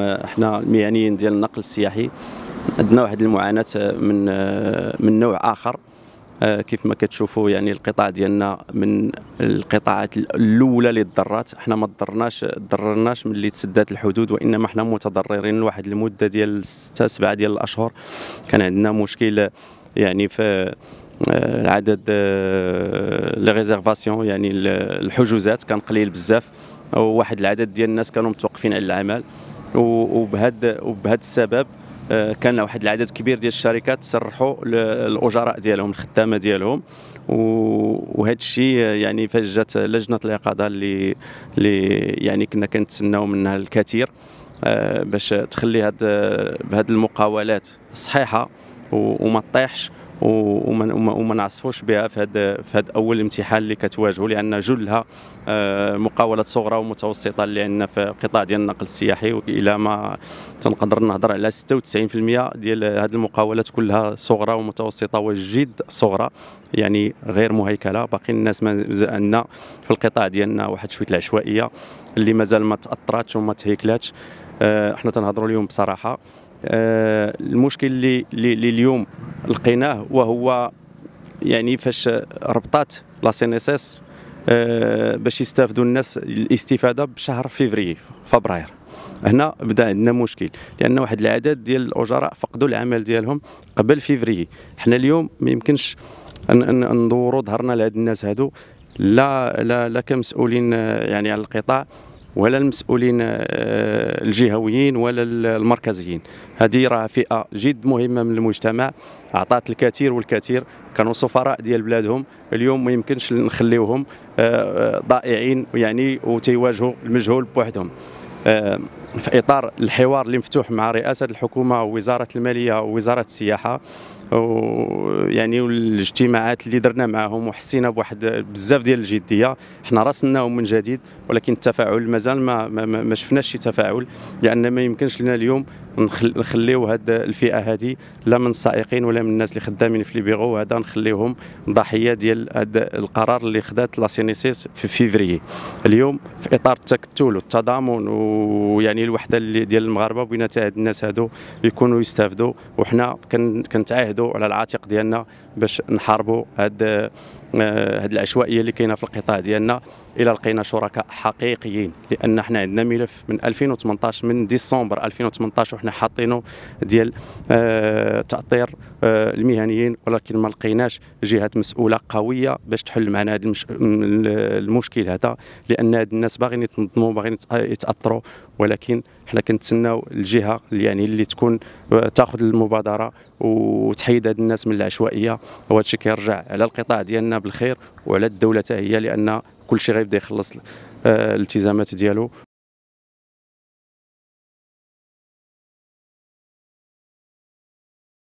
اليوم احنا المهنيين ديال النقل السياحي عندنا واحد المعاناه من من نوع اخر آه، كيف ما كتشوفوا يعني القطاع ديالنا من القطاعات الاولى اللي تضرات حنا ما تضرناش تضررناش ملي تسدات الحدود وانما حنا متضررين لواحد المده ديال 6 7 ديال الاشهر كان عندنا مشكل يعني في العدد آه، آه، لي ريزيرفاسيون يعني الحجوزات كان قليل بزاف وواحد العدد ديال الناس كانوا متوقفين على العمل وبهذا وبهذا السبب آه، كان واحد العدد كبير ديال الشركات صرحوا الاجراء ديالهم الخدامه ديالهم وهذا الشيء آه، يعني فاش جات لجنه اليقظه اللي اللي يعني كنا كنتسناو منها الكثير آه، باش تخلي هاد بهاد المقاولات صحيحه وما تطيحش وما, وما نعصفوش بها في هذا في هذا اول امتحان اللي كتواجهوا لان جلها آه، مقاولات صغرى ومتوسطه اللي عندنا في القطاع ديال النقل السياحي الى ما تنقدر نهضر على 96% ديال هذه المقاولات كلها صغرى ومتوسطه وجد صغرى يعني غير مهيكله باقي الناس عندنا في القطاع ديالنا واحد شويه العشوائيه اللي مازال ما تاثراتش وما تهيكلاتش آه، احنا تنهضروا اليوم بصراحه آه، المشكل اللي اللي اليوم لقيناه وهو يعني فاش ربطات لا سي ان اس اس آه، باش يستافدوا الناس الاستفاده بشهر فيفري فبراير هنا بدا عندنا مشكل لان واحد العدد ديال الاجراء فقدوا العمل ديالهم قبل فيفري حنا اليوم ما يمكنش ندوروا ظهرنا لهاد الناس هادو لا لا لا كمسؤولين آه، يعني على القطاع ولا المسؤولين آه، الجهويين ولا المركزيين هذه راه فئه جد مهمه من المجتمع اعطات الكثير والكثير كانوا سفراء ديال بلادهم اليوم ما يمكنش نخليوهم آه، آه، ضائعين يعني وتيواجهوا المجهول بوحدهم في اطار الحوار اللي مفتوح مع رئاسه الحكومه ووزاره الماليه ووزاره السياحه ويعني والاجتماعات اللي درنا معاهم وحسينا بواحد بزاف ديال الجديه حنا راسلناهم من جديد ولكن التفاعل مازال ما ما, ما شفناش شي تفاعل لان ما يمكنش لنا اليوم نخليو هاد الفئه هذه لا من السائقين ولا من الناس اللي خدامين في ليبيغو هذا نخليهم ضحيه ديال هذا القرار اللي خدات لا في فيفري اليوم في اطار التكتل والتضامن ويعني يعني الوحده ديال المغاربه بغينا هاد الناس هادو يكونوا يستافدوا وحنا كنتعاهدوا على العاتق ديالنا باش نحاربوا هاد هذه آه، العشوائيه اللي كاينه في القطاع ديالنا الى لقينا شركاء حقيقيين لان حنا عندنا ملف من 2018 من ديسمبر 2018 وحنا حاطينه ديال آه، تاطير آه، المهنيين ولكن ما لقيناش جهات مسؤوله قويه باش تحل معنا هذا المشكل هذا لان هاد الناس باغيين يتنظموا باغيين يتاثروا ولكن حنا كنتسناو الجهه اللي يعني اللي تكون تاخذ المبادره وتحيد هاد الناس من العشوائيه وهذا الشيء كيرجع على القطاع ديالنا بالخير وعلى الدوله هي لان كل شيء غيبدا يخلص آه، الالتزامات ديالو